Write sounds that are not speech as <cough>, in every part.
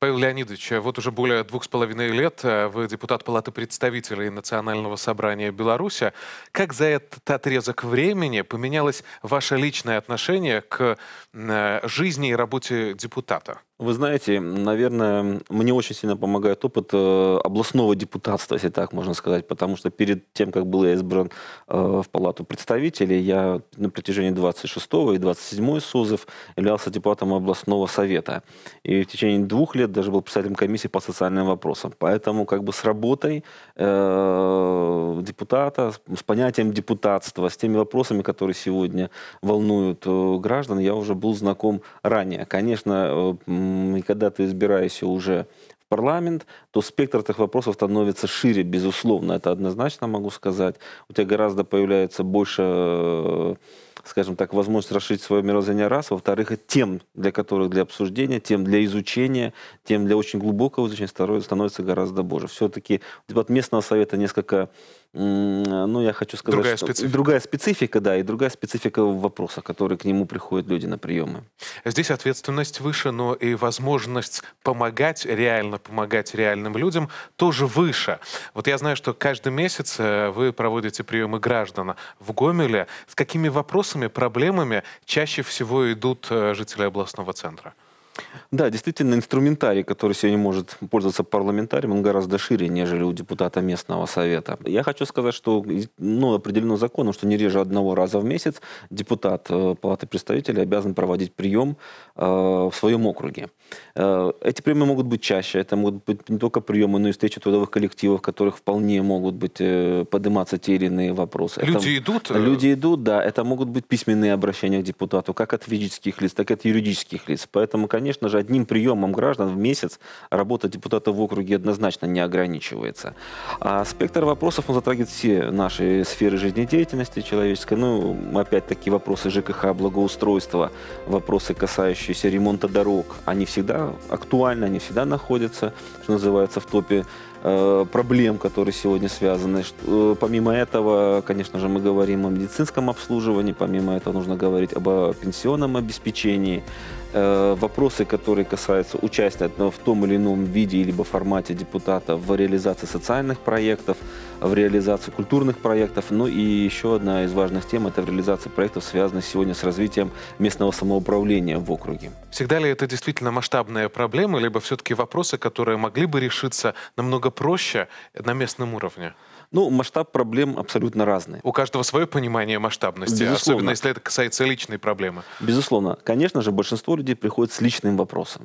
Павел Леонидович, вот уже более двух с половиной лет э, вы депутат Палаты представителей Национального собрания Беларуси. Как за этот отрезок времени поменялось ваше личное отношение к э, жизни и работе депутата? Вы знаете, наверное, мне очень сильно помогает опыт э, областного депутатства, если так можно сказать, потому что перед тем, как был я избран э, в Палату представителей, я на протяжении 26 и 27 СОЗов являлся депутатом областного совета. И в течение двух лет даже был председателем комиссии по социальным вопросам. Поэтому как бы с работой э, депутата, с понятием депутатства, с теми вопросами, которые сегодня волнуют э, граждан, я уже был знаком ранее. Конечно, и когда ты избираешься уже в парламент, то спектр этих вопросов становится шире, безусловно, это однозначно могу сказать. У тебя гораздо появляется больше э, скажем так, возможность расширить свое мировоззрение раз, во-вторых, тем, для которых для обсуждения, тем для изучения, тем для очень глубокого изучения становится гораздо больше. Все-таки от местного совета несколько ну, я хочу сказать, другая что специфика. другая специфика, да, и другая специфика вопроса, который к нему приходят люди на приемы. Здесь ответственность выше, но и возможность помогать, реально помогать реальным людям тоже выше. Вот я знаю, что каждый месяц э, вы проводите приемы граждан в Гомеле. С какими вопросами большими проблемами чаще всего идут э, жители областного центра? Да, действительно, инструментарий, который сегодня может пользоваться парламентарием, он гораздо шире, нежели у депутата местного совета. Я хочу сказать, что ну, определено законом, что не реже одного раза в месяц депутат э, Палаты представителей обязан проводить прием э, в своем округе. Э, эти приемы могут быть чаще, это могут быть не только приемы, но и встречи трудовых коллективов, в которых вполне могут быть э, подниматься те или иные вопросы. Люди это, идут? Э? Люди идут, да. Это могут быть письменные обращения к депутату, как от физических лиц, так и от юридических лиц. Поэтому, конечно, конечно же, одним приемом граждан в месяц работа депутата в округе однозначно не ограничивается. А спектр вопросов он затрагивает все наши сферы жизнедеятельности человеческой. Ну, опять-таки, вопросы ЖКХ, благоустройства, вопросы, касающиеся ремонта дорог, они всегда актуальны, они всегда находятся, что называется, в топе Э, проблем, которые сегодня связаны. Э, помимо этого, конечно же, мы говорим о медицинском обслуживании, помимо этого нужно говорить об пенсионном обеспечении, э, вопросы, которые касаются участия в том или ином виде либо формате депутата в реализации социальных проектов, в реализации культурных проектов. Ну и еще одна из важных тем – это реализация проектов, связанных сегодня с развитием местного самоуправления в округе. Всегда ли это действительно масштабная проблема, либо все-таки вопросы, которые могли бы решиться намного намного проще на местном уровне? Ну, масштаб проблем абсолютно разный. У каждого свое понимание масштабности, Безусловно. особенно если это касается личной проблемы. Безусловно. Конечно же, большинство людей приходит с личным вопросом.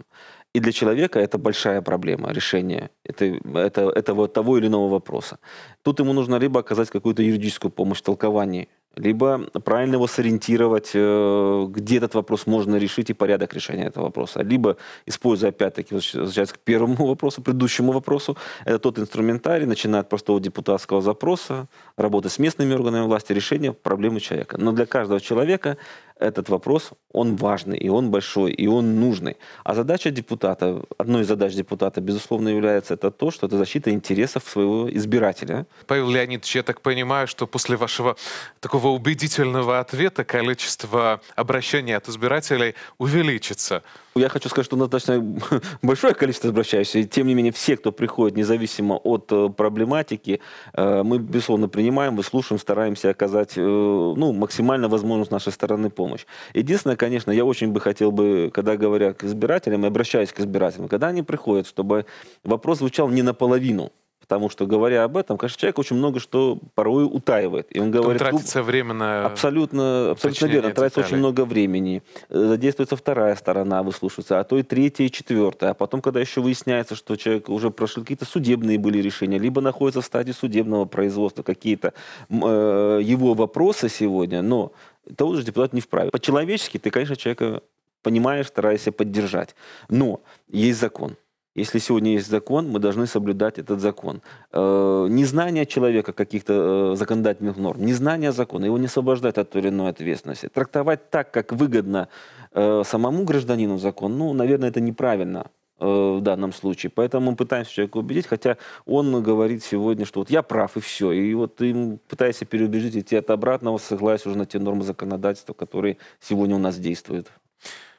И для человека это большая проблема, решение это, это, этого того или иного вопроса. Тут ему нужно либо оказать какую-то юридическую помощь в толковании либо правильно его сориентировать, э, где этот вопрос можно решить и порядок решения этого вопроса. Либо, используя, опять-таки, возвращаясь к первому вопросу, предыдущему вопросу, это тот инструментарий, начиная от простого депутатского запроса, работы с местными органами власти, решения проблемы человека. Но для каждого человека этот вопрос, он важный, и он большой, и он нужный. А задача депутата, одной из задач депутата, безусловно, является это то, что это защита интересов своего избирателя. Павел Леонидович, я так понимаю, что после вашего такого убедительного ответа количество обращений от избирателей увеличится. Я хочу сказать, что у нас достаточно <laughs> большое количество обращающихся, и тем не менее все, кто приходит, независимо от э, проблематики, э, мы, безусловно, принимаем, выслушаем, стараемся оказать э, ну, максимально возможную с нашей стороны помощь. Единственное, конечно, я очень бы хотел бы, когда говоря к избирателям, и обращаюсь к избирателям, когда они приходят, чтобы вопрос звучал не наполовину, Потому что, говоря об этом, конечно, человек очень много что порой утаивает. И он говорит... Тут «Ну, тратится ну, время на... Абсолютно, абсолютно верно. Тратится деталей. очень много времени. Э, задействуется вторая сторона, выслушивается, а то и третья, и четвертая. А потом, когда еще выясняется, что человек уже прошел какие-то судебные были решения, либо находится в стадии судебного производства, какие-то э, его вопросы сегодня, но того же депутат не вправе. По-человечески ты, конечно, человека понимаешь, стараешься поддержать. Но есть закон. Если сегодня есть закон, мы должны соблюдать этот закон. Э, незнание человека каких-то э, законодательных норм, незнание закона, его не освобождает от той или иной ответственности. Трактовать так, как выгодно э, самому гражданину закон, ну, наверное, это неправильно в данном случае. Поэтому мы пытаемся человека убедить, хотя он говорит сегодня, что вот я прав и все. И вот ты пытаешься переубедить идти от обратного, ссылаясь уже на те нормы законодательства, которые сегодня у нас действуют.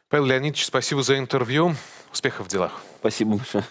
Павел Леонидович, спасибо за интервью. Успехов в делах. Спасибо большое.